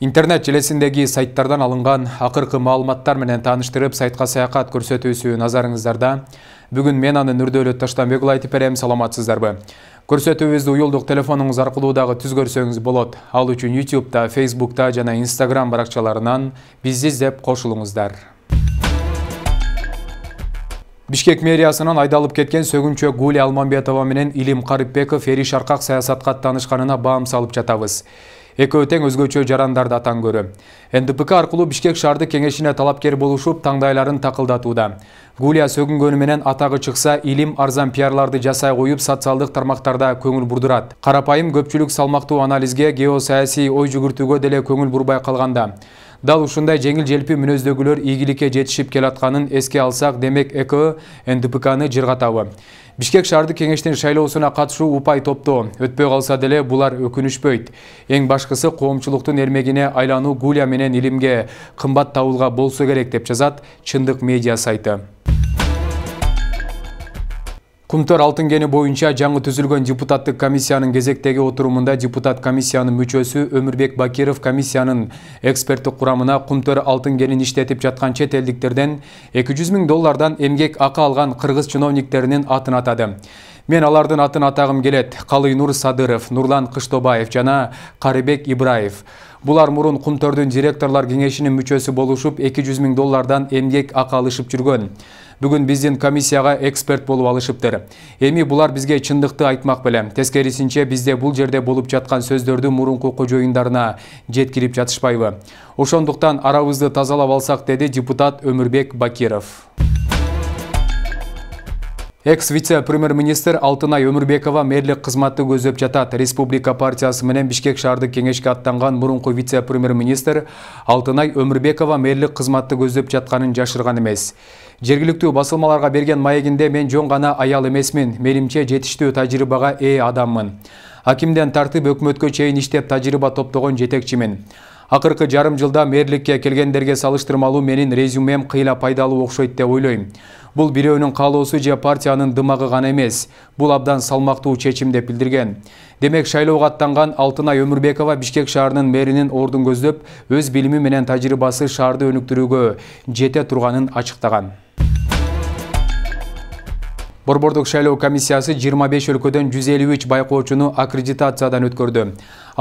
интернет желесиндеги сайттардан алынган акыркы маалыматтар менен тааныштырып сайтка саякат көрсөтүүсү назарыңыздарда бүгүн мен аны нурдөөлөт таштанбек айтып берем саламатсыздарбы көрсөтүүбүздү уюлдук телефонуңуз аркылуу дагы түз көрсөңүз болот ал үчүн ютубта фейсбукта жана инстаграм баракчаларынан бизди издеп кошулуңуздар бишкек мэриясынан айдалып кеткен сөгүнчө гуля алмамбетова менен илим карыпбеков эриш аркак саясатка аттанышканына баам салып жатабыз экөө тең өзгөчө жарандарды атаң көрү ндпк аркылуу бишкек шаардык кеңешине талапкер болушуп таңдайларын такылдатууда гуля сөгүнгөнү менен атагы чыкса илим арзан пиарларды жасай коюп социалдык тармактарда көңүл бурдурат карапайым көпчүлүк салмактуу анализге гео саясий ой жүгүртүүгө деле көңүл бурбай калганда дал ушундай жеңил желпи мүнөздөгүлөр ийгиликке жетишип келатканын эске алсак демек эко ндпкны жыргатабы бишкек шаардык кеңештин шайлоосуна катышуу упай топтоо өтпөй калса деле булар өкүнүшпөйт эң башкысы коомчулуктун эрмегине айлануу гуля менен илимге кымбат табылга болсо керек деп жазат чындык медиа сайты Құмтар алтын бойынша жаңы түзілген депутаттық комиссияның кезектегі отырымында депутат комиссияның мүчөсү Өмірбек Бакиров комиссияның эксперті құрамына Құмтар алтын іштетіп жатқан чет елдіктерден 200 мін доллардан емгек ақы алған қырғыз чиновниктерінің атын атады. Мен алардың атын атағым келет Қалый Нұр Садыров, Нұрлан Қыштобаев жана Қарыбек Ибраев. Бұлар мұрын Құмтардың директорлар кенешінің мүчесі болушып 200 мін доллардан эмгек ақы алышып жүрген бүгін бізден комиссияға эксперт болып алышыптыр эми бұлар бізге чындықты айтмак беле тескерисинче бізде бұл жерде болуп жаткан сөздөрдү мурунку кожоюндарына жеткирип жатышпайбы ошондуктан арабызды тазалап алсак деди депутат өмүрбек бакиров экс вице премьер министр алтынай өмүрбекова мэрлик кызматты көздөп жатат республика партиясы менен бишкек шаардык кеңешке аттанган мурунку вице премьер министр алтынай өмүрбекова мэрлик кызматты көздөп жатканын жашырган эмес жергиликтүү басылмаларга берген маегинде мен жөн гана аял эмесмин менимче жетиштүү тажрыйбага ээ адаммын акимден тартып өкмөткө чейин иштеп тажрыйба топтогон жетекчимин акыркы жарым жылда мэрликке келгендерге салыштырмалуу менин резюмем кыйла пайдалуу окшойт деп ойлойм бул бирөөнүн каалоосу же партиянын дымагы гана эмес бул абдан салмактуу чечим деп билдирген демек шайлоого аттанган алтынай өмүрбекова бишкек шаарынын мэринин ордун көздөп өз билими менен тажрыйбасы шаарды өнүктүрүүгө жете турганын ачыктаган борбордук шайлоо комиссиясы жыйырма беш өлкөдөн жүз элүү үч байкоочуну аккредитациядан өткөрдү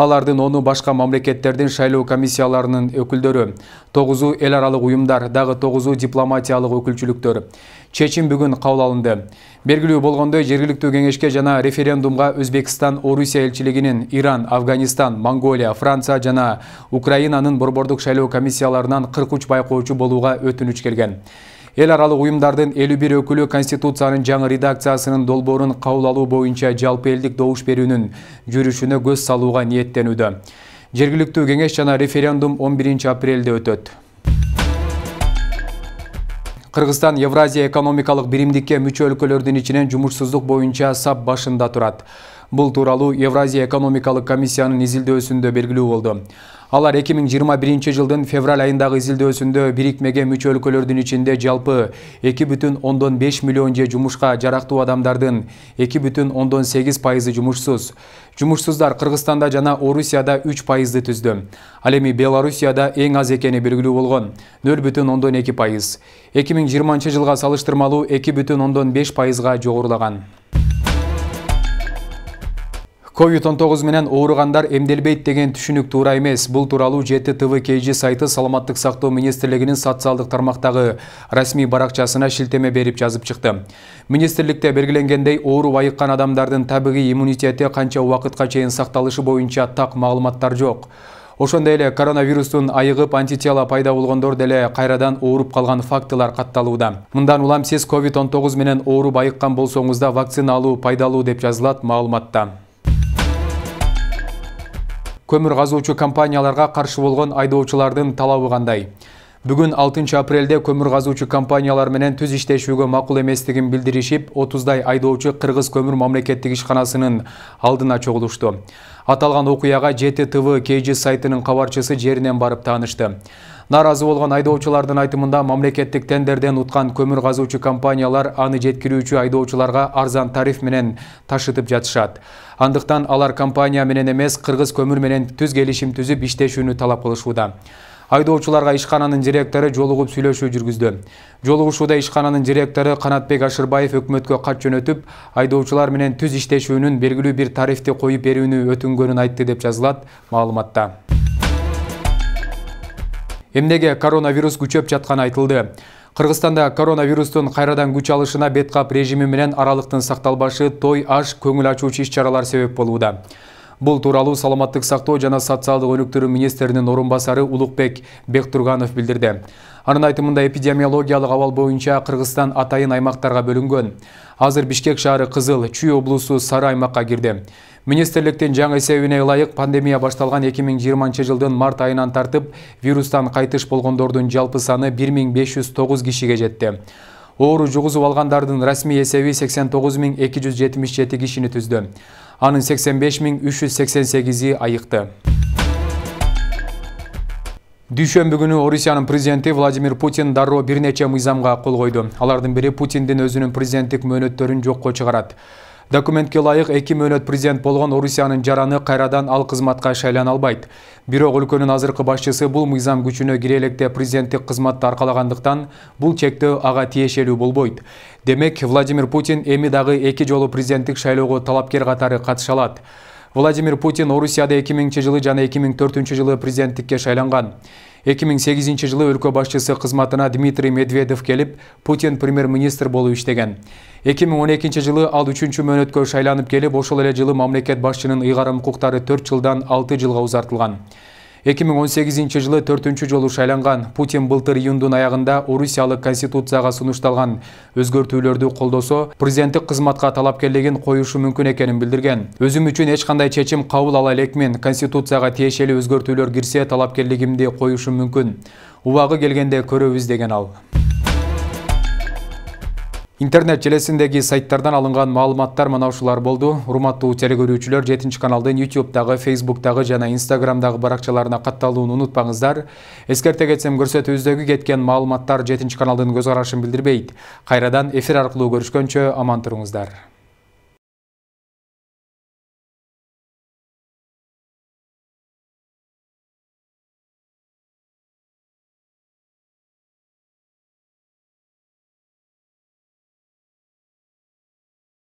алардын ону башка мамлекеттердин шайлоо комиссияларынын өкүлдөрү тогузу эл аралык уюмдар дагы тогузу дипломатиялык өкүлчүлүктөр чечим бүгүн кабыл алынды белгилүү болгондой жергиликтүү кеңешке жана референдумга өзбекстан орусия элчилигинин иран афганистан монголия франция жана украинанын борбордук шайлоо комиссияларынан кырк үч байкоочу болууга өтүнүч келген Эл аралық ұйымдардың 51 өкілі Конституцияның жаңы редакциясының долборын кабыл бойынша жалпы елдік добуш беруінің жүрүшүнө көз ниеттен өді. Жергілікті кеңеш жана референдум 11 апрелде өтөт. Қырғызстан Евразия экономикалық биримдикке мүчө өлкөлөрдүн ичинен жумушсуздук бойынша сап башында турат. Бұл туралу Евразия экономикалық комиссияның изилдөөсүндө белгилүү болду. Алар 2021 жылдың февраль айындағы изилді өсінді бірікмеген мүч өлкөлөрдүн үшінде жалпы 2,5 миллион же жұмышқа жарақты адамдардың 2,8 пайызы жұмышсыз. Жұмышсыздар Қырғыстанда жана Орусияда 3 пайызды түзді. Алеми Беларусияда эң аз экени белгилүү болгон 0,2 пайыз. 2020 жылға салыштырмалуу 2,5 пайызға жогорулаган. covid 19 менен ооругандар эмделбейт деген түшүнүк туура эмес бул тууралуу жети тв kg сайты саламаттык сактоо министрлигинин социалдык тармактагы расмий баракчасына шилтеме берип жазып чыкты министрликте белгиленгендей ооруп айыккан адамдардын табигый иммунитети канча убакытка чейин сакталышы боюнча так маалыматтар жок ошондой эле коронавирустун айыгып антитела пайда болгондор деле кайрадан ооруп калган фактылар катталууда мындан улам сиз covid 19 менен ооруп айыккан болсоңуз да вакцина алуу пайдалуу деп жазылат маалыматта көмір қазуучу компанияларға қаршы болған айдоочулардын талабы қандай бүгін 6 апрелде көмір қазуучу компаниялар менен түз иштешүүгө макул эместигин билдиришип 30дай айдоочу кыргыз көмүр мамлекеттик ишканасынын алдына чогулушту аталган окуяга түві kg сайтының кабарчысы жеринен барып таанышты Наразы болған айдоочулардын айтымында мамлекеттік тендерден ұтқан көмір қазуучу компаниялар аны жеткирүүчү айдоочуларга арзан тариф менен ташытып жатышат. Андықтан алар компания менен емес қырғыз көмір менен түз келишим түзіп иштешүүнү талап кылышууда. Айдоочуларга ишкананын директору жолугуп сүйлөшүү жүргүздү. Жолугушууда ишкананын директору Канатбек Ашырбаев өкмөткө кат жөнөтүп, айдоочулар менен түз иштешүүнүн белгилүү бир тарифти коюп берүүнү өтүнгөнүн айтты деп жазылат маалыматта эмнеге коронавирус күчөп жатқан айтылды Қырғыстанда коронавирустың қайрадан күч алышына бет кап режими менен той аш көңіл ачуучу иш чаралар себеп болууда бул тууралуу саламаттык сактоо жана социалдык өнүктүрүү министринин орун басары улукбек бектурганов билдирди анын айтымында эпидемиологиялык абал боюнча кыргызстан атайын аймактарга бөлүнгөн азыр бишкек шаары кызыл чүй облусу сары аймакка кирди министрликтин жаңы эсебине ылайык пандемия башталган эки миң жыйырманчы жылдын март айынан тартып вирустан кайтыш болгондордун жалпы саны бир миң беш жүз тогуз кишиге жетти оору жугузуп алгандардын расмий эсеби сексен тогуз миң эки жүз жетимиш жети кишини түздү анын сексен беш миң үч жүз сексен сегизи айыкты дүйшөмбү күнү орусиянын президенти владимир путин дароо бир нече мыйзамга кол койду алардын бири путиндин өзүнүн президенттик мөөнөттөрүн жокко чыгарат документке ылайык эки мөөнөт президент болгон орусиянын жараны кайрадан ал кызматка шайлана албайт бирок өлкөнүн азыркы башчысы бул мыйзам күчүнө кире электе президенттик кызматты аркалагандыктан бул чектөө ага тиешелүү болбойт демек владимир путин эми дагы эки жолу президенттик шайлоого талапкер катары катыша алат владимир путин орусияда эки миңинчи жылы жана эки миң төртүнчү жылы президенттикке шайланган 2008 жылы өлкө башчысы кызматына Дмитрий Медведев келіп, Путин премьер-министр болу иштеген. 2012 жылы ал 3-чү мөөнөткө шайланып келіп, ошол эле жылы мамлекет башчынын ыйгарым укуктары 4 жылдан 6 жылға узартылган. эки миң он сегизинчи жылы төртүнчү жолу шайланган путин былтыр июндун аягында орусиялык конституцияга сунушталган өзгөртүүлөрдү колдосо президенттик кызматка талапкерлигин коюшу мүмкүн экенин билдирген өзүм үчүн эч кандай чечим кабыл ала элекмин конституцияга тиешелүү өзгөртүүлөр кирсе талапкерлигимди коюшум мүмкүн убагы келгенде көрөбүз деген ал Интернет желесіндегі сайттардан алынған маалыматтар манаушылар болды. Урматтуу телекөрүүчүлөр 7 каналдын youtube тағы facebook тағы жана Instagram-дагы баракчаларына катталууну унутпаңыздар. Эскерте кетсем, көрсөтүүбүздөгү кеткен маалыматтар 7 каналдын көз карашын билдирбейт. Қайрадан эфир аркылуу көрүшкөнчө аман туруңуздар.